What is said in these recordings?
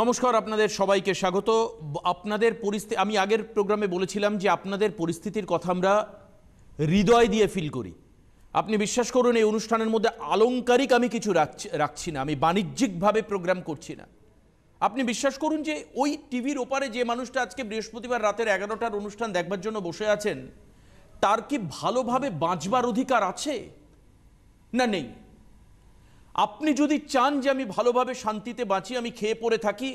নমস্কার আপনাদের সবাইকে স্বাগত আপনাদের পরিস্থিতি আমি আগের প্রোগ্রামে বলেছিলাম যে আপনাদের পরিস্থিতির কথা আমরা হৃদয় দিয়ে ফিল করি আপনি বিশ্বাস করুন এই অনুষ্ঠানের মধ্যে আলংকারিক আমি কিছু রাখছি না আমি বাণিজ্যিকভাবে প্রোগ্রাম করছি না আপনি বিশ্বাস করুন যে ওই টিভির ওপারে যে মানুষটা আজকে বৃহস্পতিবার রাতের এগারোটার অনুষ্ঠান দেখবার জন্য বসে আছেন তার কি ভালোভাবে বাঁচবার অধিকার আছে না নেই আপনি যদি চান যে আমি ভালোভাবে শান্তিতে বাঁচি আমি খেয়ে পড়ে থাকি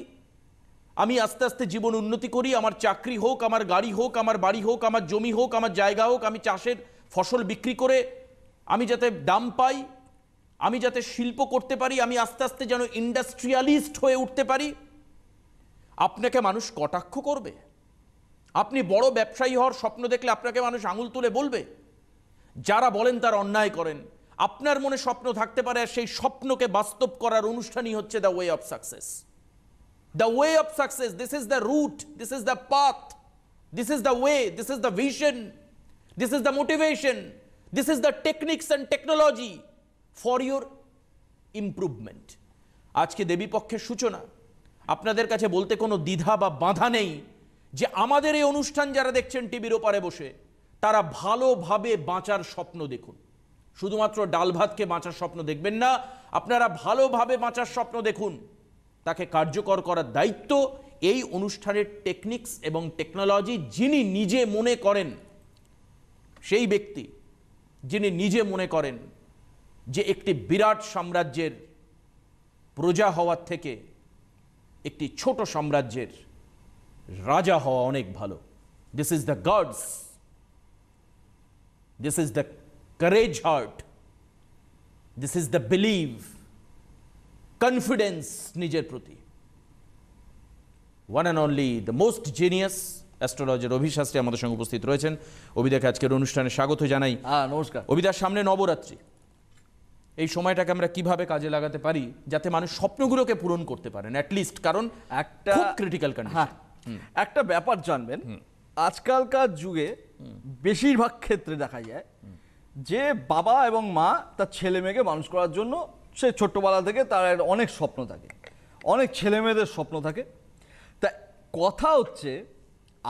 আমি আস্তে আস্তে জীবন উন্নতি করি আমার চাকরি হোক আমার গাড়ি হোক আমার বাড়ি হোক আমার জমি হোক আমার জায়গা হোক আমি চাষের ফসল বিক্রি করে আমি যাতে দাম পাই আমি যাতে শিল্প করতে পারি আমি আস্তে আস্তে যেন ইন্ডাস্ট্রিয়ালিস্ট হয়ে উঠতে পারি আপনাকে মানুষ কটাক্ষ করবে আপনি বড় ব্যবসায়ী হওয়ার স্বপ্ন দেখলে আপনাকে মানুষ আঙুল তুলে বলবে যারা বলেন তার অন্যায় করেন আপনার মনে স্বপ্ন থাকতে পারে আর সেই স্বপ্নকে বাস্তব করার অনুষ্ঠানই হচ্ছে the way of success the way of success this is the route this is the path this is the way this is the vision this is the motivation this is the techniques and technology for your improvement আজকে দেবীপক্ষের সূচনা আপনাদের কাছে বলতে কোনো দ্বিধা বা বাধা নেই যে আমাদের এই অনুষ্ঠান যারা দেখছেন টিভির ওপারে বসে তারা ভালোভাবে বাঁচার স্বপ্ন দেখুন শুধুমাত্র ডাল ভাতকে বাঁচার স্বপ্ন দেখবেন না আপনারা ভালোভাবে বাঁচার স্বপ্ন দেখুন তাকে কার্যকর করার দায়িত্ব এই অনুষ্ঠানের টেকনিক্স এবং টেকনোলজি যিনি নিজে মনে করেন সেই ব্যক্তি যিনি নিজে মনে করেন যে একটি বিরাট সাম্রাজ্যের প্রজা হওয়ার থেকে একটি ছোট সাম্রাজ্যের রাজা হওয়া অনেক ভালো this is the gods this is the courage heart this is the belief confidence নিজের প্রতি one and only the most genius astrologer Abhi Shastri আমাদের সঙ্গে উপস্থিত রয়েছেন অভিদাকে আজকের অনুষ্ঠানে স্বাগত জানাই হ্যাঁ, নমস্কার অভিদার সামনে নবরাত্রি এই সময়টাকে আমরা কিভাবে কাজে লাগাতে পারি যাতে মানুষ স্বপ্নগুলোকে পূরণ করতে পারেন অ্যাটলিস্ট কারণ একটা ক্রিটিক্যাল কন্ডিশন একটা ব্যাপার জানবেন আজকালকার যুগে বেশিরভাগ ক্ষেত্রে দেখা যায় যে বাবা এবং মা তার ছেলে মেয়েকে মানুষ করার জন্য সে ছোট্টবেলা থেকে তার অনেক স্বপ্ন থাকে অনেক ছেলে মেয়েদের স্বপ্ন থাকে তা কথা হচ্ছে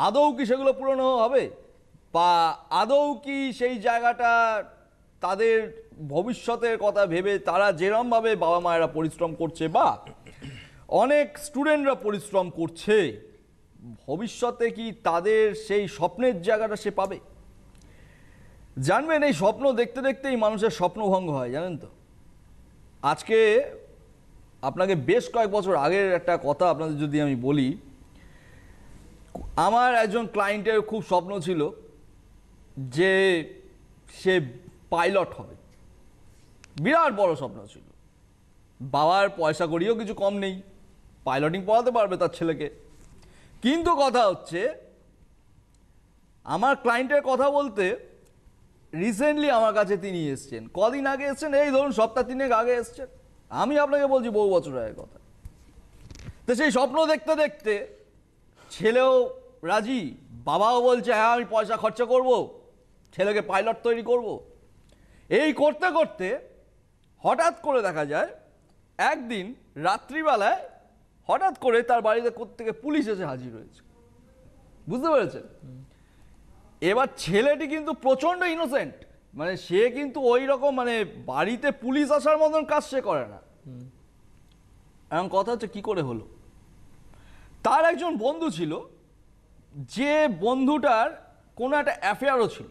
আদৌ কি সেগুলো পূরণ হবে বা আদৌ কি সেই জায়গাটা তাদের ভবিষ্যতের কথা ভেবে তারা যেরমভাবে বাবা মায়েরা পরিশ্রম করছে বা অনেক স্টুডেন্টরা পরিশ্রম করছে ভবিষ্যতে কি তাদের সেই স্বপ্নের জায়গাটা সে পাবে জানবেন এই স্বপ্ন দেখতে দেখতেই মানুষের স্বপ্নভঙ্গ হয় জানেন তো আজকে আপনাকে বেশ কয়েক বছর আগের একটা কথা আপনাদের যদি আমি বলি আমার একজন ক্লায়েন্টের খুব স্বপ্ন ছিল যে সে পাইলট হবে বিরাট বড় স্বপ্ন ছিল বাবার পয়সা করিও কিছু কম নেই পাইলটিং পড়াতে পারবে তার ছেলেকে কিন্তু কথা হচ্ছে আমার ক্লায়েন্টের কথা বলতে রিসেন্টলি আমার কাছে তিনি এসছেন কদিন আগে এসছেন এই ধরুন সপ্তাহ তিনেক আগে এসছেন আমি আপনাকে বলছি বহু বছর আগের কথা তো সেই স্বপ্ন দেখতে দেখতে ছেলেও রাজি বাবাও বলছে হ্যাঁ আমি পয়সা খরচা করব ছেলেকে পাইলট তৈরি করব। এই করতে করতে হঠাৎ করে দেখা যায় একদিন রাত্রিবেলায় হঠাৎ করে তার বাড়িতে কোথেকে পুলিশ এসে হাজির হয়েছে বুঝতে পেরেছেন এবার ছেলেটি কিন্তু প্রচণ্ড ইনোসেন্ট মানে সে কিন্তু ওই রকম মানে বাড়িতে পুলিশ আসার মতন কাজ সে করে না এমন কথা হচ্ছে কি করে হলো তার একজন বন্ধু ছিল যে বন্ধুটার কোনো একটা অ্যাফেয়ারও ছিল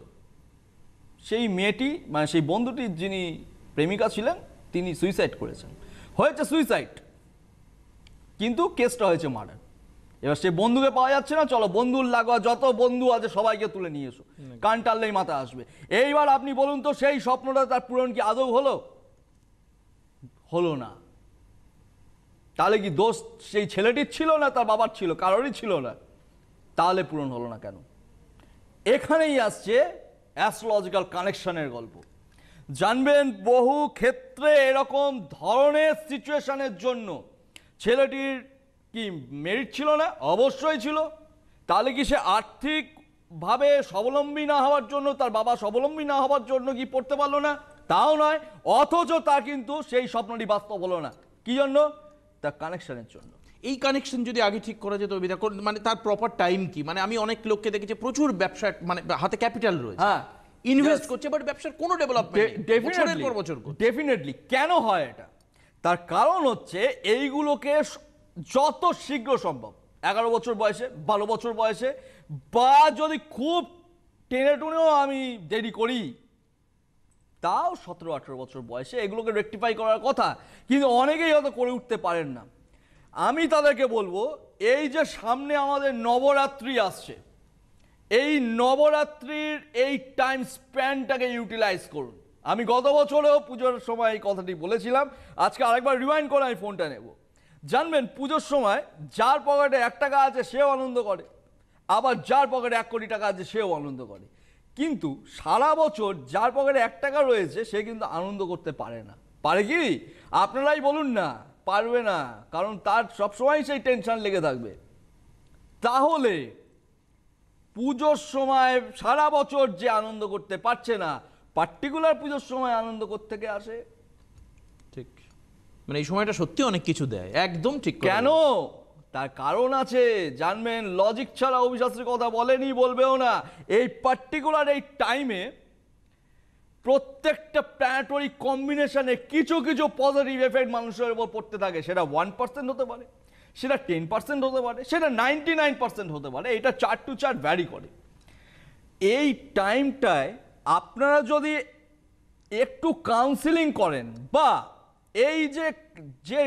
সেই মেয়েটি মানে সেই বন্ধুটির যিনি প্রেমিকা ছিলেন তিনি সুইসাইড করেছেন হয়েছে সুইসাইড কিন্তু কেসটা হয়েছে মার্ডার এবার সে বন্ধুকে পাওয়া যাচ্ছে না চলো বন্ধুর লাগোয়া যত বন্ধু আছে সবাইকে তুলে নিয়ে এসো কান টাললেই মাথা আসবে এইবার আপনি বলুন তো সেই স্বপ্নটা তার পূরণ কি আদৌ হলো হলো না তাহলে কি দোষ সেই ছেলেটির ছিল না তার বাবার ছিল কারোরই ছিল না তাহলে পূরণ হলো না কেন এখানেই আসছে অ্যাস্ট্রোলজিক্যাল কানেকশনের গল্প জানবেন বহু ক্ষেত্রে এরকম ধরনের সিচুয়েশনের জন্য ছেলেটির কি মেরিট ছিল না অবশ্যই ছিল তাহলে কি সে আর্থিকভাবে স্বাবলম্বী না হওয়ার জন্য তার বাবা স্বাবলম্বী না হওয়ার জন্য কি পড়তে পারলো না তাও নয় অথচ তা কিন্তু সেই স্বপ্নটি বাস্তব হলো না কি জন্য তার কানেকশনের জন্য এই কানেকশন যদি আগে ঠিক করা যেত মানে তার প্রপার টাইম কি মানে আমি অনেক লোককে দেখেছি প্রচুর ব্যবসা মানে হাতে ক্যাপিটাল রয়েছে হ্যাঁ ইনভেস্ট করছে বাট ব্যবসার কোনো ডেভেলপমেন্ট বছর ডেফিনেটলি কেন হয় এটা তার কারণ হচ্ছে এইগুলোকে যত শীঘ্র সম্ভব এগারো বছর বয়সে বারো বছর বয়সে বা যদি খুব টেনে টুনেও আমি দেরি করি তাও সতেরো আঠেরো বছর বয়সে এগুলোকে রেকটিফাই করার কথা কিন্তু অনেকেই হয়তো করে উঠতে পারেন না আমি তাদেরকে বলবো এই যে সামনে আমাদের নবরাত্রি আসছে এই নবরাত্রির এই টাইম স্প্যানটাকে ইউটিলাইজ করুন আমি গত বছরেও পুজোর সময় এই কথাটি বলেছিলাম আজকে আরেকবার রিমাইন্ড করে আমি ফোনটা নেবো জানবেন পুজোর সময় যার পকেটে এক টাকা আছে সেও আনন্দ করে আবার যার পকেটে এক কোটি টাকা আছে সেও আনন্দ করে কিন্তু সারা বছর যার পকেটে এক টাকা রয়েছে সে কিন্তু আনন্দ করতে পারে না পারে কি আপনারাই বলুন না পারবে না কারণ তার সবসময় সেই টেনশন লেগে থাকবে তাহলে পুজোর সময় সারা বছর যে আনন্দ করতে পারছে না পার্টিকুলার পুজোর সময় আনন্দ করতে থেকে আসে মানে এই সময়টা সত্যি অনেক কিছু দেয় একদম ঠিক কেন তার কারণ আছে জানবেন লজিক ছাড়া অভিশাস্ত্রীর কথা বলেনি বলবেও না এই পার্টিকুলার এই টাইমে প্রত্যেকটা প্ল্যানেটরি কম্বিনেশনে কিছু কিছু পজিটিভ এফেক্ট মানুষের উপর পড়তে থাকে সেটা ওয়ান পার্সেন্ট হতে পারে সেটা টেন পার্সেন্ট হতে পারে সেটা নাইনটি নাইন পার্সেন্ট হতে পারে এটা চার টু চার ভ্যারি করে এই টাইমটায় আপনারা যদি একটু কাউন্সিলিং করেন বা এই যে যে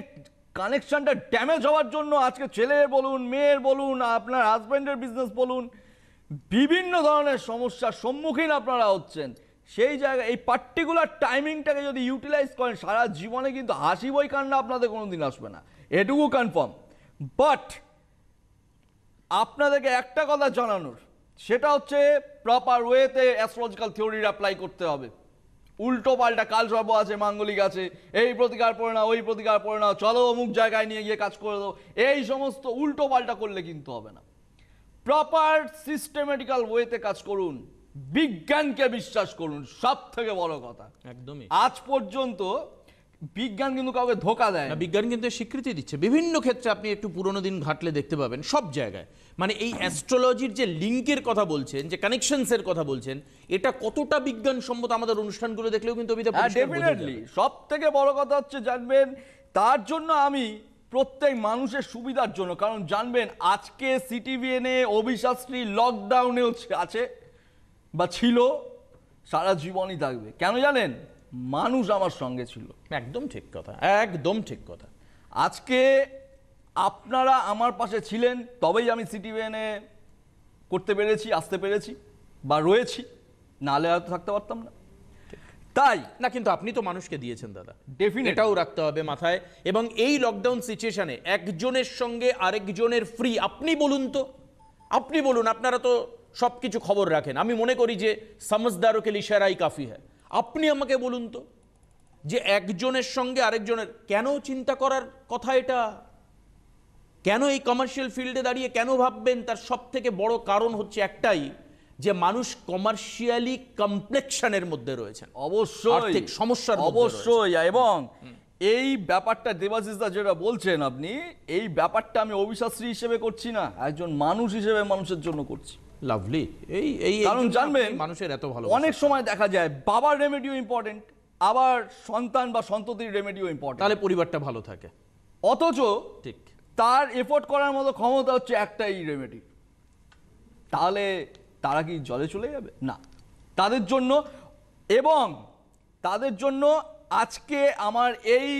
কানেকশনটা ড্যামেজ হওয়ার জন্য আজকে ছেলে বলুন মেয়ের বলুন আপনার হাজব্যান্ডের বিজনেস বলুন বিভিন্ন ধরনের সমস্যার সম্মুখীন আপনারা হচ্ছেন সেই জায়গায় এই পার্টিকুলার টাইমিংটাকে যদি ইউটিলাইজ করেন সারা জীবনে কিন্তু হাসি বই কান্না আপনাদের কোনো দিন আসবে না এটুকু কনফার্ম বাট আপনাদেরকে একটা কথা জানানোর সেটা হচ্ছে প্রপার ওয়েতে অ্যাস্ট্রোলজিক্যাল থিওরির অ্যাপ্লাই করতে হবে উল্টো পাল্টা কাল আছে মাঙ্গলিক আছে এই প্রতিকার পড়ে না ওই প্রতিকার পড়ে না চলো অমুক জায়গায় নিয়ে গিয়ে কাজ করে দাও এই সমস্ত উল্টো পাল্টা করলে কিন্তু হবে না প্রপার সিস্টেমেটিক্যাল ওয়েতে কাজ করুন বিজ্ঞানকে বিশ্বাস করুন সব থেকে বড় কথা একদমই আজ পর্যন্ত বিজ্ঞান কিন্তু কাউকে ধোকা দেয় না বিজ্ঞান কিন্তু স্বীকৃতি দিচ্ছে বিভিন্ন ক্ষেত্রে আপনি একটু পুরনো দিন ঘাটলে দেখতে পাবেন সব জায়গায় মানে এই অ্যাস্ট্রোলজির যে লিঙ্কের কথা বলছেন যে কানেকশনসের কথা বলছেন এটা কতটা বিজ্ঞানসম্মত আমাদের অনুষ্ঠানগুলো দেখলেও কিন্তু সব থেকে বড় কথা হচ্ছে জানবেন তার জন্য আমি প্রত্যেক মানুষের সুবিধার জন্য কারণ জানবেন আজকে সিটিভিএনে অভিশাস্ত্রী লকডাউনে আছে বা ছিল সারা জীবনই থাকবে কেন জানেন মানুষ আমার সঙ্গে ছিল একদম ঠিক কথা একদম ঠিক কথা আজকে আপনারা আমার পাশে ছিলেন তবেই আমি সিটিভেনে করতে পেরেছি আসতে পেরেছি বা রয়েছি হলে হয়তো থাকতে পারতাম না তাই না কিন্তু আপনি তো মানুষকে দিয়েছেন দাদা ডেফিনেটাও রাখতে হবে মাথায় এবং এই লকডাউন সিচুয়েশনে একজনের সঙ্গে আরেকজনের ফ্রি আপনি বলুন তো আপনি বলুন আপনারা তো সব কিছু খবর রাখেন আমি মনে করি যে সমজদারকে লিশারাই কাফি হ্যাঁ আপনি আমাকে বলুন তো যে একজনের সঙ্গে আরেকজনের কেন চিন্তা করার কথা এটা কেন এই কমার্শিয়াল ফিল্ডে দাঁড়িয়ে কেন ভাববেন তার সব থেকে বড় কারণ হচ্ছে একটাই যে মানুষ কমার্শিয়ালি কমপ্লেকশনের মধ্যে রয়েছেন অবশ্যই সমস্যা সমস্যার অবশ্যই এবং এই ব্যাপারটা দেবাশিসদা যেটা বলছেন আপনি এই ব্যাপারটা আমি অভিশাস্ত্রী হিসেবে করছি না একজন মানুষ হিসেবে মানুষের জন্য করছি লাভলি এই এই কারণ জানবেন মানুষের এত ভালো অনেক সময় দেখা যায় বাবার রেমেডিও ইম্পর্টেন্ট আবার সন্তান বা সন্ততির রেমেডিও ইম্পর্টেন্ট তাহলে পরিবারটা ভালো থাকে অথচ ঠিক তার এফোর্ট করার মতো ক্ষমতা হচ্ছে একটাই রেমেডি তাহলে তারা কি জলে চলে যাবে না তাদের জন্য এবং তাদের জন্য আজকে আমার এই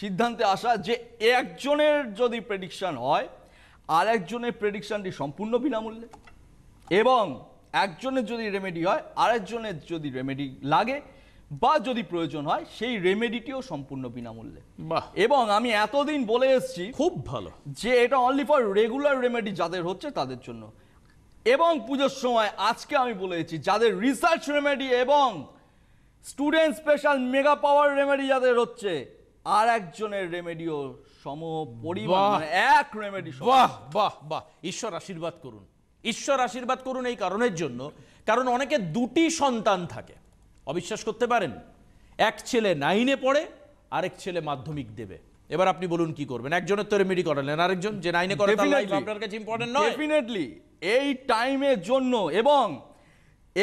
সিদ্ধান্তে আসা যে একজনের যদি প্রেডিকশান হয় আর একজনের প্রেডিকশানটি সম্পূর্ণ বিনামূল্যে এবং একজনের যদি রেমেডি হয় আরেকজনের যদি রেমেডি লাগে বা যদি প্রয়োজন হয় সেই রেমেডিটিও সম্পূর্ণ বিনামূল্যে এবং আমি এতদিন বলে এসেছি খুব ভালো যে এটা অনলি ফর রেগুলার রেমেডি যাদের হচ্ছে তাদের জন্য এবং পুজোর সময় আজকে আমি বলেছি যাদের রিসার্চ রেমেডি এবং student special mega power remedy যাদের হচ্ছে আর একজনের রেমেডিও সম পরিমাণ মানে এক রেমেডি বাহ বাহ বাহ ঈশ্বর আশীর্বাদ করুন ঈশ্বর আশীর্বাদ করুন এই কারণের জন্য কারণ অনেকে দুটি সন্তান থাকে অবিশ্বাস করতে পারেন এক ছেলে নাইনে পড়ে আরেক ছেলে মাধ্যমিক দেবে এবার আপনি বলুন কি করবেন একজনের তো রেমেডি করালেন আরেকজন যে নাইনে করে আপনার কাছে ইম্পর্টেন্ট নয় ডেফিনেটলি এই টাইমের জন্য এবং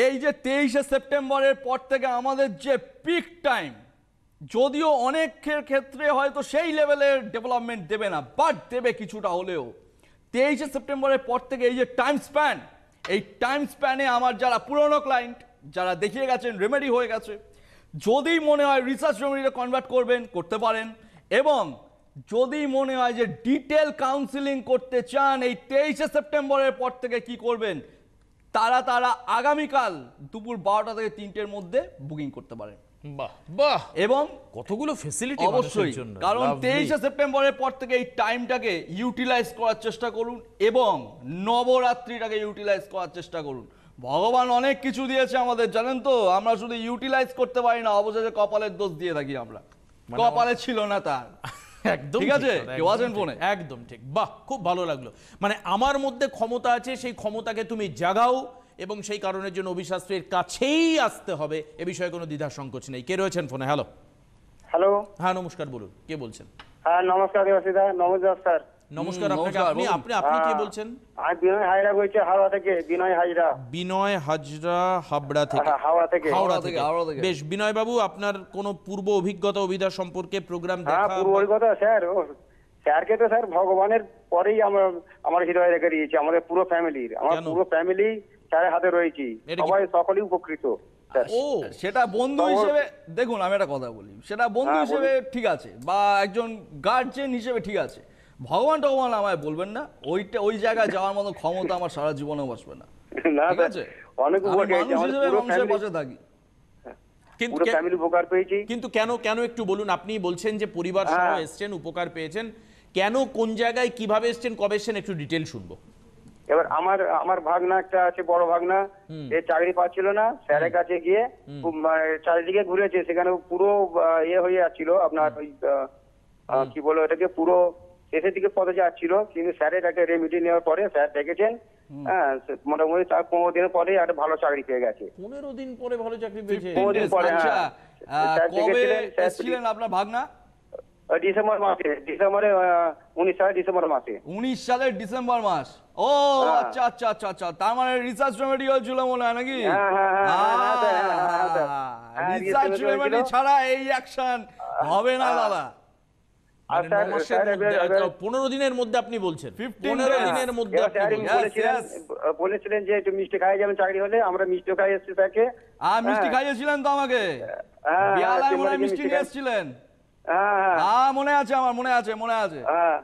এই যে তেইশে সেপ্টেম্বরের পর থেকে আমাদের যে পিক টাইম যদিও অনেকের ক্ষেত্রে হয়তো সেই লেভেলের ডেভেলপমেন্ট দেবে না বাট দেবে কিছুটা হলেও তেইশে সেপ্টেম্বরের পর থেকে এই যে টাইম স্প্যান এই টাইম স্প্যানে আমার যারা পুরনো ক্লায়েন্ট যারা দেখিয়ে গেছেন রেমেডি হয়ে গেছে যদি মনে হয় রিসার্চ রেমেডিটা কনভার্ট করবেন করতে পারেন এবং যদি মনে হয় যে ডিটেল কাউন্সিলিং করতে চান এই তেইশে সেপ্টেম্বরের পর থেকে কি করবেন তারা তারা আগামীকাল দুপুর বারোটা থেকে তিনটের মধ্যে বুকিং করতে পারেন বাহ এবং কতগুলো ফেসিলিটি অবশ্যই কারণ তেইশে সেপ্টেম্বরের পর থেকে এই টাইমটাকে ইউটিলাইজ করার চেষ্টা করুন এবং নবরাত্রিটাকে ইউটিলাইজ করার চেষ্টা করুন ভগবান অনেক কিছু দিয়েছে আমাদের জানেন তো আমরা শুধু ইউটিলাইজ করতে পারি না অবশেষে কপালের দোষ দিয়ে থাকি আমরা মানে কপালে ছিল না তার একদম আছে একদম ঠিক বাহ খুব ভালো লাগলো মানে আমার মধ্যে ক্ষমতা আছে সেই ক্ষমতাকে তুমি জাগাও এবং সেই কারণের জন্য অভিশাস্ত্রের কাছেই আসতে হবে এ বিষয়ে কোনো দ্বিধা সংকোচ নেই কে রয়েছেন ফোনে হ্যালো হ্যালো হ্যাঁ নমস্কার বলুন কে বলছেন হ্যাঁ নমস্কার নমস্কার নমস্কার আপনাকে আপনি আপনি আপনি কে বলছেন বিনয় হাজরা বলছি হাওড়া থেকে বিনয় হাজরা বিনয় হাজরা হাবড়া থেকে হ্যাঁ, হাওড়া থেকে হাওড়া থেকে বেশ বিনয় বাবু আপনার কোনো পূর্ব অভিজ্ঞতা অভিধা সম্পর্কে প্রোগ্রাম হ্যাঁ, দেখা হ্যাঁ পূর্ব অভিজ্ঞতা স্যার স্যারকে তো স্যার ভগবানের পরেই আমার আমার হৃদয় রেখে দিয়েছি আমাদের পুরো ফ্যামিলির আমার পুরো ফ্যামিলি চায়ের হাতে রয়েছি সবাই সকলেই উপকৃত ও সেটা বন্ধু হিসেবে দেখুন আমি একটা কথা বলি সেটা বন্ধু হ্যাঁ, হিসেবে ঠিক আছে বা একজন গার্জেন হিসেবে ঠিক আছে ভগবান টগবান আমায় বলবেন না ওইটা ওই জায়গায় যাওয়ার মতো ক্ষমতা আমার সারা বসবে না ঠিক আছে অনেক মানুষের বসে থাকি হ্যাঁ, কিন্তু উপকার পেয়েছি কিন্তু কেন কেন একটু বলুন আপনি বলছেন যে পরিবার হ্যাঁ। সহ এসছেন উপকার পেয়েছেন কেন কোন জায়গায় কিভাবে এসছেন কবে এসছেন একটু ডিটেল শুনবো এবার আমার আমার ভাগনা একটা আছে বড় ভাগনা এ চাকরি পাচ্ছিল না স্যারের কাছে গিয়ে মানে, চারিদিকে ঘুরেছে সেখানে পুরো ইয়ে হয়ে যাচ্ছিল আপনার ওই কি বলবো এটাকে পুরো শেষের দিকে পদে যাচ্ছিল কিন্তু স্যারের একটা রেমিডি নেওয়ার পরে স্যার দেখেছেন হ্যাঁ মোটামুটি তার পনেরো দিনের পরে একটা ভালো চাকরি পেয়ে গেছে পনেরো দিন পরে ভালো চাকরি পেয়েছে পনেরো দিন পরে হ্যাঁ আচ্ছা, স্যার দেখেছিলেন আপনার ভাগনা ডিসেম্বর মাসে ডিসেম্বরে উনিশ ডিসেম্বর মাসে উনিশ ডিসেম্বর মাস ও আচ্ছা আচ্ছা আচ্ছা আচ্ছা তার মানে রিসার্চ হয়েছিল মনে হয় নাকি রিসার্চ ছাড়া এই অ্যাকশন হবে না দাদা পনেরো দিনের মধ্যে আপনি বলছেন পনেরো দিনের মধ্যে বলেছিলেন যে একটু মিষ্টি খাইয়ে যাবেন চাকরি হলে আমরা মিষ্টি খাইয়ে এসেছি তাকে আর মিষ্টি খাইয়েছিলেন তো আমাকে মিষ্টি নিয়ে এসেছিলেন হ্যাঁ।, হ্যাঁ মনে আছে আমার মনে আছে মনে আছে হ্যাঁ।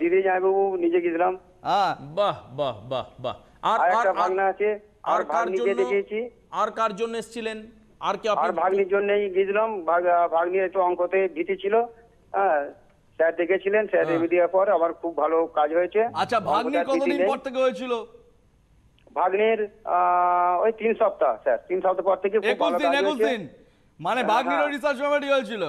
দিদি জামাইবাবু নিজে গেছিলাম হ্যাঁ। বাহ বাহ বাহ বাহ আর একটা ভাগনা আছে আর কার জন্য দেখিয়েছি আর কার জন্য এসেছিলেন আর কি আর ভাগ্নির জন্যই গেছিলাম ভাগ্নির একটু অঙ্কতে ভীতি ছিল হ্যাঁ স্যার দেখেছিলেন স্যার রিভিউ দেওয়ার পর আমার খুব ভালো কাজ হয়েছে আচ্ছা ভাগ্নি কতদিন পর থেকে হয়েছিল ভাগ্নির ওই তিন সপ্তাহ স্যার তিন সপ্তাহ পর থেকে মানে ভাগ্নির রিসার্চ কমিটি হয়েছিল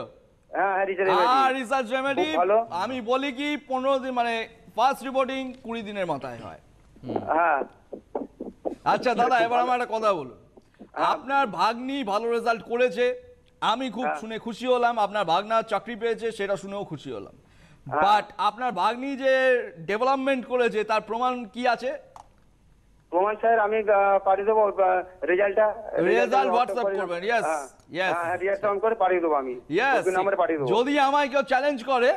হ্যাঁ, হ্যাঁ, হ্যাঁ, আমি বলি কি পনেরো দিন মানে ফার্স্ট রিপোর্টিং কুড়ি দিনের মাথায় হয় আচ্ছা দাদা এবার আমার একটা কথা বলুন আপনার ভাগ্নি ভালো রেজাল্ট করেছে আমি খুব শুনে খুশি হলাম আপনার ভাগনা চাকরি পেয়েছে সেটা শুনেও খুশি হলাম বাট আপনার ভাগ্নি যে ডেভেলপমেন্ট করেছে তার প্রমাণ কি আছে প্রমাণ স্যার আমি পাঠিয়ে দেবো রেজাল্টটা রেজাল্ট হোয়াটসঅ্যাপ করবেন ইয়েস ইয়েস হ্যাঁ রিয়াকশন হ্যাঁ, করে পাঠিয়ে দেবো আমি ইয়েস নম্বরে পাঠিয়ে দেবো যদি আমায় কেউ চ্যালেঞ্জ করে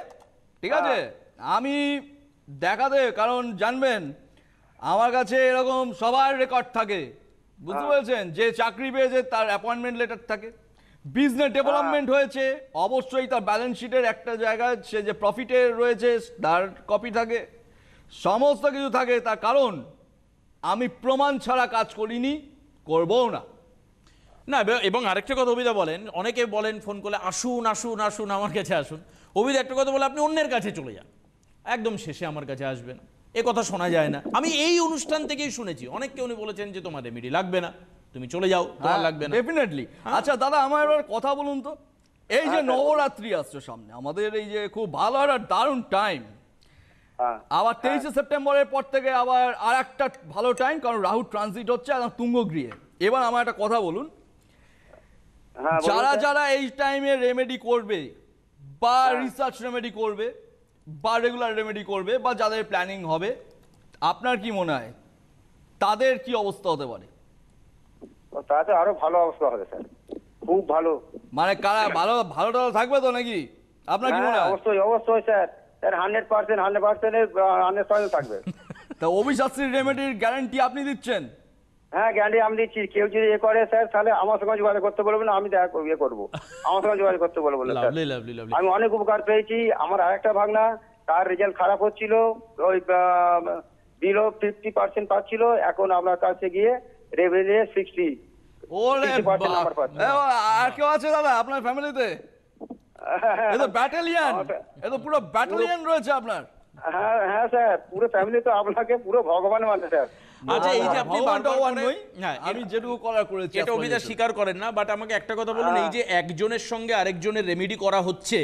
ঠিক আছে হ্যাঁ। আমি দেখা দে কারণ জানবেন আমার কাছে এরকম সবার রেকর্ড থাকে বুঝতে হ্যাঁ। পেরেছেন যে চাকরি পেয়েছে তার অ্যাপয়েন্টমেন্ট লেটার থাকে বিজনেস ডেভেলপমেন্ট হয়েছে অবশ্যই তার ব্যালেন্স শিটের একটা জায়গা সে যে প্রফিটে রয়েছে তার কপি থাকে সমস্ত কিছু থাকে তার কারণ আমি প্রমাণ ছাড়া কাজ করিনি করবও না না এবং আরেকটা কথা অভিদা বলেন অনেকে বলেন ফোন করলে আসুন আসুন আসুন আমার কাছে আসুন অভিদা একটা কথা বলে আপনি অন্যের কাছে চলে যান একদম শেষে আমার কাছে আসবেন এ কথা শোনা যায় না আমি এই অনুষ্ঠান থেকেই শুনেছি অনেককে উনি বলেছেন যে তোমার রেমিডি লাগবে না তুমি চলে যাও তোমার হ্যাঁ, লাগবে না ডেফিনেটলি হ্যাঁ? আচ্ছা দাদা আমার এবার কথা বলুন তো এই যে হ্যাঁ। নবরাত্রি আসছে সামনে আমাদের এই যে খুব ভালো একটা দারুণ টাইম হ্যাঁ। আবার হ্যাঁ। তেইশে সেপ্টেম্বরের পর থেকে আবার আর একটা ভালো টাইম কারণ রাহু ট্রানজিট হচ্ছে একদম তুঙ্গগৃহে এবার আমার একটা কথা বলুন হ্যাঁ, যারা যারা এই টাইমে রেমেডি করবে বা রিসার্চ রেমেডি করবে বা রেগুলার রেমেডি করবে বা যাদের প্ল্যানিং হবে আপনার কি মনে হয় তাদের কি অবস্থা হতে পারে আরো ভালো অবস্থা হবে স্যার খুব ভালো মানে কারা ভালো ভালো টালো থাকবে তো নাকি আপনার কি মনে হয় অবশ্যই অবশ্যই স্যার আমি অনেক উপকার পেয়েছি আমার আরেকটা ভাগনা তার রেজাল্ট খারাপ হচ্ছিল ওই বিলো ফিফটি পার্সেন্ট পাচ্ছিল এখন আপনার কাছে গিয়ে রেভিনিউ সিক্সটি ওরে আর কেউ আছে দাদা আপনার ফ্যামিলিতে এ ব্যাটালিয়ান এ পুরো ব্যাটালিয়ান রয়েছে আপনার হ্যাঁ হ্যাঁ স্যার পুরো ফ্যামিলি তো আপনাকে পুরো ভগবান মানে স্যার আচ্ছা এই যে আপনি হ্যাঁ, আমি যেটুকু করা করেছি এটা অভিযোগ স্বীকার করেন না বাট আমাকে একটা কথা বলুন এই হ্যাঁ। যে একজনের সঙ্গে আরেকজনের রেমিডি করা হচ্ছে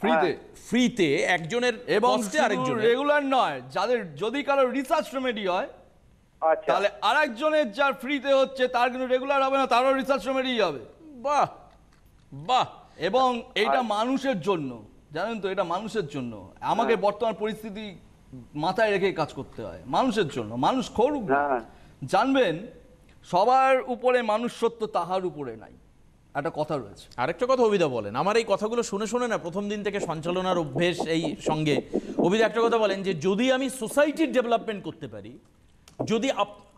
ফ্রিতে ফ্রিতে হ্যাঁ, একজনের এবং আরেকজন রেগুলার নয় যাদের যদি কারো রিসার্চ রেমেডি হয় আচ্ছা। তাহলে আরেকজনের যার ফ্রিতে হচ্ছে তার কিন্তু রেগুলার হবে না তারও রিসার্চ রেমেডি হবে বাহ বাহ এবং এটা মানুষের জন্য জানেন তো এটা মানুষের জন্য হ্যাঁ। আমাকে বর্তমান পরিস্থিতি মাথায় রেখে কাজ করতে হয় মানুষের জন্য মানুষ করুক হ্যাঁ। জানবেন সবার উপরে মানুষ সত্য তাহার উপরে নাই একটা কথা রয়েছে আরেকটা কথা অভিদা বলেন আমার এই কথাগুলো শুনে শুনে না প্রথম দিন থেকে সঞ্চালনার অভ্যেস এই সঙ্গে অভিদা একটা কথা বলেন যে যদি আমি সোসাইটির ডেভেলপমেন্ট করতে পারি যদি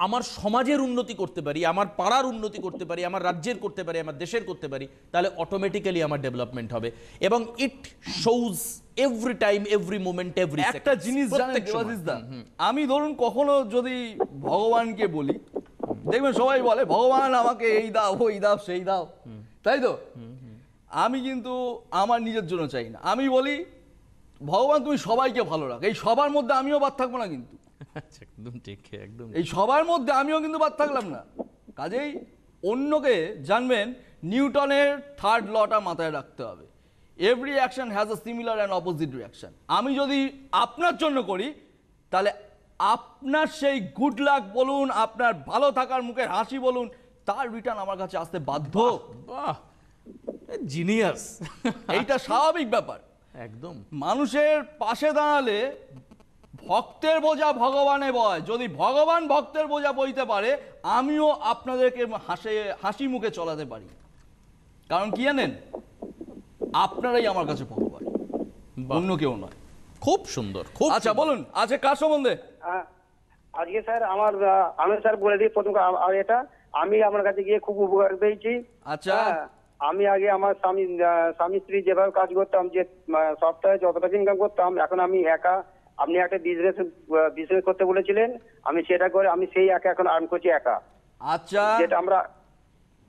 আমার সমাজের উন্নতি করতে পারি আমার পাড়ার উন্নতি করতে পারি আমার রাজ্যের করতে পারি আমার দেশের করতে পারি তাহলে অটোমেটিক্যালি আমার ডেভেলপমেন্ট হবে এবং it shows every time every moment every একটা জিনিস আমি ধরুন কখনো যদি ভগবানকে বলি দেখবেন সবাই বলে ভগবান আমাকে এই দাও ওই দাও সেই দাও তাই তো আমি কিন্তু আমার নিজের জন্য চাই না আমি বলি ভগবান তুমি সবাইকে ভালো রাখ এই সবার মধ্যে আমিও বাদ থাকবো না কিন্তু আচ্ছা, এই সবার মধ্যে আমিও কিন্তু বাদ থাকলাম না কাজেই অন্যকে জানবেন নিউটনের থার্ড লটা মাথায় রাখতে হবে every action has a similar and opposite reaction আমি যদি আপনার জন্য করি তাহলে আপনার সেই গুড লাক বলুন আপনার ভালো থাকার মুখের হাসি বলুন তার রিটার্ন আমার কাছে আসতে বাধ্য বাহ জিনিয়াস এইটা স্বাভাবিক ব্যাপার একদম মানুষের পাশে দাঁড়ালে ভক্তের বোঝা ভগবানে বয় যদি ভগবান ভক্তের বোঝা বইতে পারে আমিও আপনাদেরকে হাসে হাসি মুখে চলাতে পারি কারণ কি জানেন আপনারাই আমার কাছে ভগবান অন্য কেউ নয় খুব সুন্দর খুব আচ্ছা বলুন আচ্ছা কার সম্বন্ধে আজকে স্যার আমার আমি স্যার বলে দিই প্রথম এটা আমি আমার কাছে গিয়ে খুব উপকার পেয়েছি আচ্ছা হ্যাঁ, আমি আগে আমার স্বামী স্বামী স্ত্রী যেভাবে কাজ করতাম যে সপ্তাহে যতটা ইনকাম করতাম এখন আমি একা আপনি একটা বিজনেস বিজনেস করতে বলেছিলেন আমি সেটা করে আমি সেই একা এখন আর্ন করছি একা আচ্ছা যেটা আমরা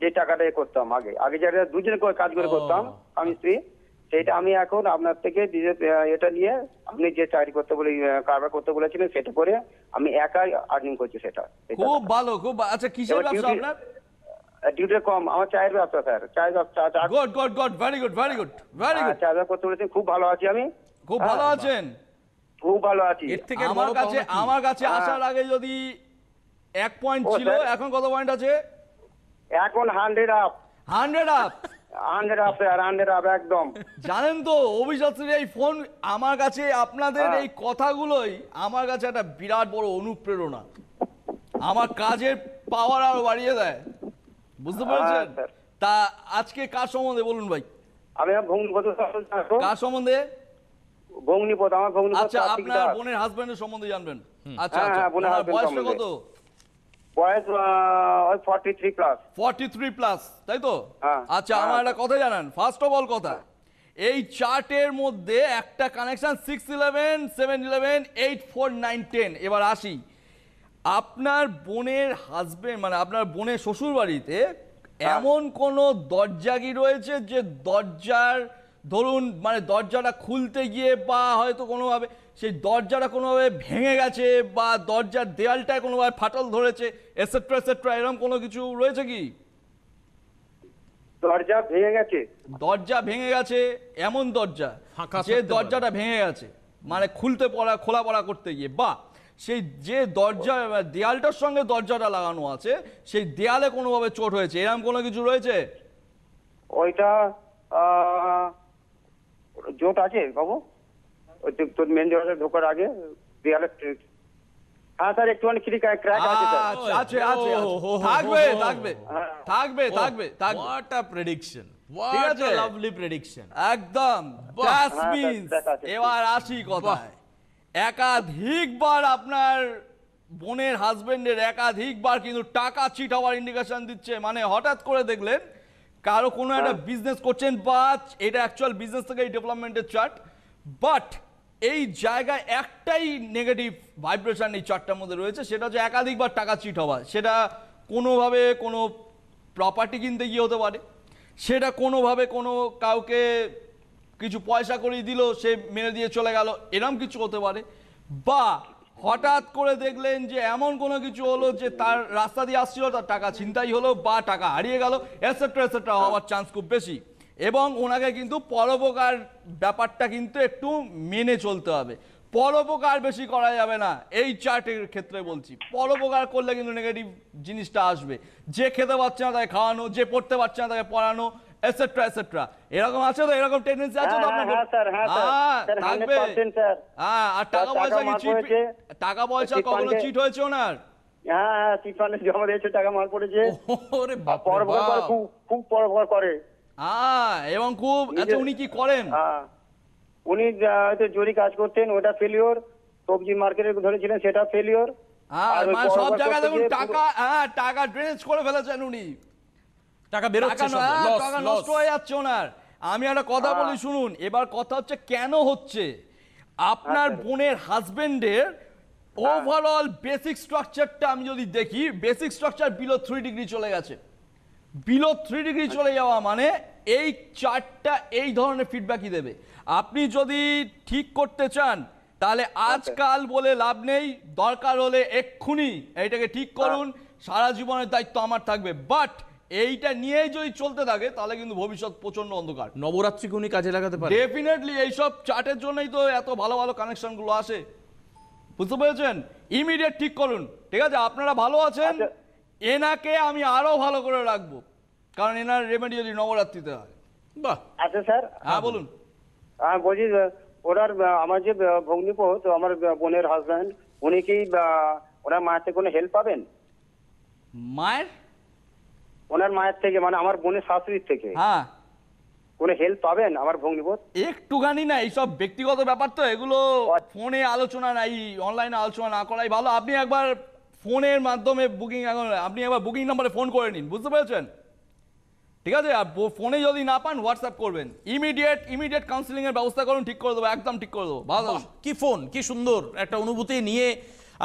যে টাকাটা করতাম আগে আগে যেটা দুজন করে কাজ করে করতাম আমি স্ত্রী সেটা আমি এখন আপনার থেকে এটা নিয়ে আপনি যে চাকরি করতে বলে কারবার করতে বলেছিলেন সেটা করে আমি একাই আর্নিং করছি সেটা খুব ভালো খুব আচ্ছা কিসের ব্যবসা আপনার ডিউটি কম আমার চায়ের ব্যবসা স্যার চায়ের ব্যবসা good good good very good very good very good চায়ের করতে বলেছেন খুব ভালো আছি আমি খুব হ্যাঁ, ভালো আছেন খুব ভালো আছি আমার কাছে আমার কাছে আসার আগে যদি এক পয়েন্ট ছিল এখন কত পয়েন্ট আছে এখন hundred up hundred up hundred up sir hundred up একদম জানেন তো অভিযাত্রীর এই ফোন আমার কাছে আপনাদের এই কথাগুলোই আমার কাছে একটা বিরাট বড় অনুপ্রেরণা আমার কাজের পাওয়ার আরো বাড়িয়ে দেয় বুঝতে পেরেছেন তা আজকে কার সম্বন্ধে বলুন ভাই আমি কার সম্বন্ধে ভগ্নিপদ আমার আচ্ছা, আপনার বোনের হাজবেন্ডের সম্বন্ধে জানবেন আচ্ছা হ্যাঁ, আচ্ছা হ্যাঁ, বোনের কত বয়স 43 প্লাস 43 প্লাস তাই তো হ্যাঁ। আচ্ছা আমার আচ্ছা। একটা কথা ফার্স্ট অফ অল কথা এই চার্টের মধ্যে একটা connection six eleven seven eleven eight four nine ten এবার আসি আপনার বোনের হাজবেন্ড মানে আপনার বোনের শ্বশুর বাড়িতে এমন কোনো দরজা কি রয়েছে যে দরজার ধরুন মানে দরজাটা খুলতে গিয়ে বা হয়তো কোনোভাবে সেই দরজাটা কোনোভাবে ভেঙে গেছে বা দরজার দেয়ালটায় কোনোভাবে ফাটল ধরেছে এসেট্রা এসেট্রা এরকম কোনো কিছু রয়েছে কি দরজা ভেঙে গেছে দরজা ভেঙে গেছে এমন দরজা যে দরজাটা ভেঙে গেছে মানে খুলতে পড়া খোলা পড়া করতে গিয়ে বা সেই যে দরজা দেয়ালটার সঙ্গে দরজাটা লাগানো আছে সেই দেয়ালে কোনোভাবে চোট হয়েছে এরকম কোনো কিছু রয়েছে ওইটা জোট আছে বাবু তোর মেন দরজা ঢোকার আগে দেয়ালে হ্যাঁ স্যার একটুখানি খিড়ি ক্র্যাক আছে আছে আচ্ছা, আচ্ছা, আচ্ছা, আছে হ্যাঁ। থাকবে থাকবে থাকবে থাকবে থাকবে what a prediction what a lovely prediction একদম মিন্স হ্যাঁ, এবার আসি কথায় একাধিকবার আপনার বোনের হাজবেন্ডের একাধিকবার কিন্তু টাকা চিট হওয়ার ইন্ডিকেশন দিচ্ছে মানে হঠাৎ করে দেখলেন কারো কোনো একটা বিজনেস করছেন বা এটা অ্যাকচুয়াল বিজনেস থেকে এই ডেভেলপমেন্টের চার্ট বাট এই জায়গায় একটাই নেগেটিভ ভাইব্রেশন এই চার্টটার মধ্যে রয়েছে সেটা হচ্ছে একাধিকবার টাকা চিট হওয়া সেটা কোনোভাবে কোনো প্রপার্টি কিনতে গিয়ে হতে পারে সেটা কোনোভাবে কোনো কাউকে কিছু পয়সা করে দিল সে মেরে দিয়ে চলে গেল এরম কিছু হতে পারে বা হঠাৎ করে দেখলেন যে এমন কোনো কিছু হলো যে তার রাস্তা দিয়ে আসছিল তার টাকা ছিনতাই হলো বা টাকা হারিয়ে গেল এসেট্রা এসেট্রা হওয়ার চান্স খুব বেশি এবং ওনাকে কিন্তু পরোপকার ব্যাপারটা কিন্তু একটু মেনে চলতে হবে পরোপকার বেশি করা যাবে না এই চার্টের ক্ষেত্রে বলছি পরোপকার করলে কিন্তু নেগেটিভ জিনিসটা আসবে যে খেতে পারছে না তাকে খাওয়ানো যে পড়তে পারছে না তাকে পড়ানো এটসেট্রা এটসেট্রা এরকম আছে তো এরকম টেন্ডেন্সি আছে তো হ্যাঁ, আপনাদের হ্যাঁ স্যার হ্যাঁ স্যার থাকবে হ্যাঁ আর টাকা পয়সা কি চিট টাকা পয়সা কখনো চিট হয়েছে ওনার হ্যাঁ হ্যাঁ চিটফান্ডে জমা দিয়েছে টাকা মার পড়েছে ওরে বাপ পরবর খুব খুব পরবর করে হ্যাঁ এবং খুব আচ্ছা উনি কি করেন হ্যাঁ। উনি হয়তো জরি কাজ করতেন ওটা ফেলিওর সবজি মার্কেটে ধরেছিলেন সেটা ফেলিওর হ্যাঁ, আর মানে সব জায়গায় দেখুন টাকা হ্যাঁ টাকা ড্রেনেজ করে ফেলেছেন উনি টাকা বেরোচ্ছে টাকা নষ্ট হয়ে যাচ্ছে ওনার আমি একটা কথা বলি শুনুন এবার কথা হচ্ছে কেন হচ্ছে আপনার আচ্ছা। বোনের হাজবেন্ডের ওভারঅল বেসিক স্ট্রাকচারটা আমি যদি দেখি basic structure below three degree চলে গেছে বিলো থ্রি ডিগ্রি চলে যাওয়া মানে এই চারটা এই ধরনের ফিডব্যাকই দেবে আপনি যদি ঠিক করতে চান তাহলে আচ্ছা। আজকাল বলে লাভ নেই দরকার হলে এক্ষুনি এইটাকে ঠিক করুন সারা জীবনের দায়িত্ব আমার থাকবে বাট এইটা নিয়ে যদি চলতে থাকে তাহলে কিন্তু ভবিষ্যৎ প্রচন্ড অন্ধকার নবরাত্রি উনি কাজে লাগাতে পারে ডেফিনেটলি এইসব চার্টের জন্যই তো এত ভালো ভালো কানেকশনগুলো আসে বুঝতে পেরেছেন ইমিডিয়েট ঠিক করুন ঠিক আছে আপনারা ভালো আছেন আচ্ছা। এনাকে আমি আরো ভালো করে রাখবো কারণ এনার রেমেডি যদি নবরাত্রিতে হয় বাহ আচ্ছা স্যার হ্যাঁ, হ্যাঁ বলুন হ্যাঁ বলছি ওনার আমার যে ভগ্নিপো তো আমার বোনের হাজব্যান্ড উনি কি ওনার মায়ের থেকে কোনো হেল্প পাবেন মায়ের ওনার মায়ের থেকে মানে আমার বোনের শাশুড়ির থেকে হ্যাঁ কোনো হেল্প পাবেন আমার ভগ্নিবোধ একটুখানি না এইসব ব্যক্তিগত ব্যাপার তো এগুলো ফোনে আলোচনা নাই অনলাইনে আলোচনা না করাই ভালো আপনি একবার ফোনের মাধ্যমে বুকিং আপনি একবার বুকিং নাম্বারে ফোন করে নিন বুঝতে পেরেছেন ঠিক আছে আর ফোনে যদি না পান হোয়াটসঅ্যাপ করবেন ইমিডিয়েট ইমিডিয়েট কাউন্সিলিং এর ব্যবস্থা করুন ঠিক করে দেবো একদম ঠিক করে দেবো ভালো কি ফোন কি সুন্দর একটা অনুভূতি নিয়ে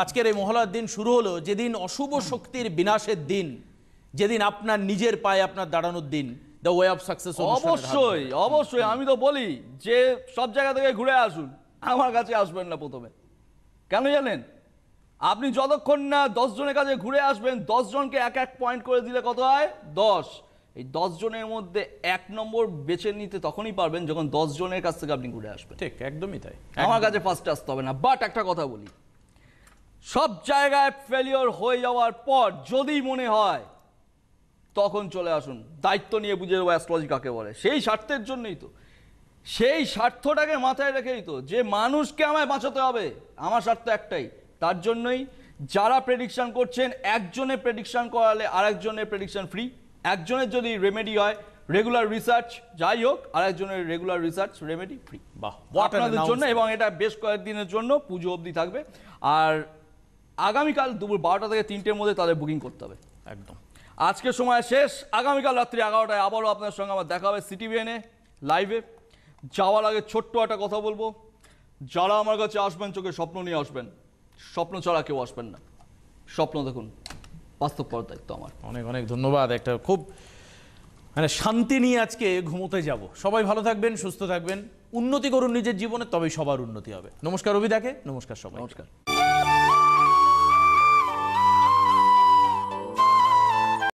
আজকের এই মহলার দিন শুরু হলো যেদিন অশুভ শক্তির বিনাশের দিন যেদিন আপনার নিজের পায়ে আপনার দাঁড়ানোর দিন দ্য ওয়ে অফ সাকসেস অবশ্যই অবশ্যই আমি তো বলি যে সব জায়গা থেকে ঘুরে আসুন আমার কাছে আসবেন না প্রথমে কেন জানেন আপনি যতক্ষণ না জনের কাছে ঘুরে আসবেন জনকে এক এক পয়েন্ট করে দিলে কত হয় দশ এই জনের মধ্যে এক নম্বর বেছে নিতে তখনই পারবেন যখন জনের কাছ থেকে আপনি ঘুরে আসবেন ঠিক একদমই তাই আমার কাছে ফার্স্টে আসতে হবে না বাট একটা কথা বলি সব জায়গায় ফেলিওর হয়ে যাওয়ার পর যদি মনে হয় তখন চলে আসুন দায়িত্ব নিয়ে বুঝে দেবো অ্যাস্ট্রোলজি কাকে বলে সেই স্বার্থের জন্যই তো সেই স্বার্থটাকে মাথায় রেখেই তো যে মানুষকে আমায় বাঁচাতে হবে আমার স্বার্থ একটাই তার জন্যই যারা প্রেডিকশান করছেন একজনে প্রেডিকশান করালে আরেকজনের প্রেডিকশান ফ্রি একজনের যদি রেমেডি হয় রেগুলার রিসার্চ যাই হোক আরেকজনের রেগুলার রিসার্চ রেমেডি ফ্রি বা আপনাদের জন্য এবং এটা বেশ কয়েকদিনের জন্য পুজো অবধি থাকবে আর আগামীকাল দুপুর বারোটা থেকে তিনটের মধ্যে তাদের বুকিং করতে হবে একদম আজকে সময় শেষ আগামীকাল রাত্রি এগারোটায় আবারও আপনার সঙ্গে আমার দেখা হবে সিটিভিএনে লাইভে যাওয়ার আগে ছোট্ট একটা কথা বলবো যারা আমার কাছে আসবেন চোখে স্বপ্ন নিয়ে আসবেন স্বপ্ন ছাড়া কেউ আসবেন না স্বপ্ন দেখুন বাস্তব পর দায়িত্ব আমার অনেক অনেক ধন্যবাদ একটা খুব মানে শান্তি নিয়ে আজকে ঘুমোতে যাব সবাই ভালো থাকবেন সুস্থ থাকবেন উন্নতি করুন নিজের জীবনে তবেই সবার উন্নতি হবে নমস্কার অভিদাকে নমস্কার সবাই নমস্কার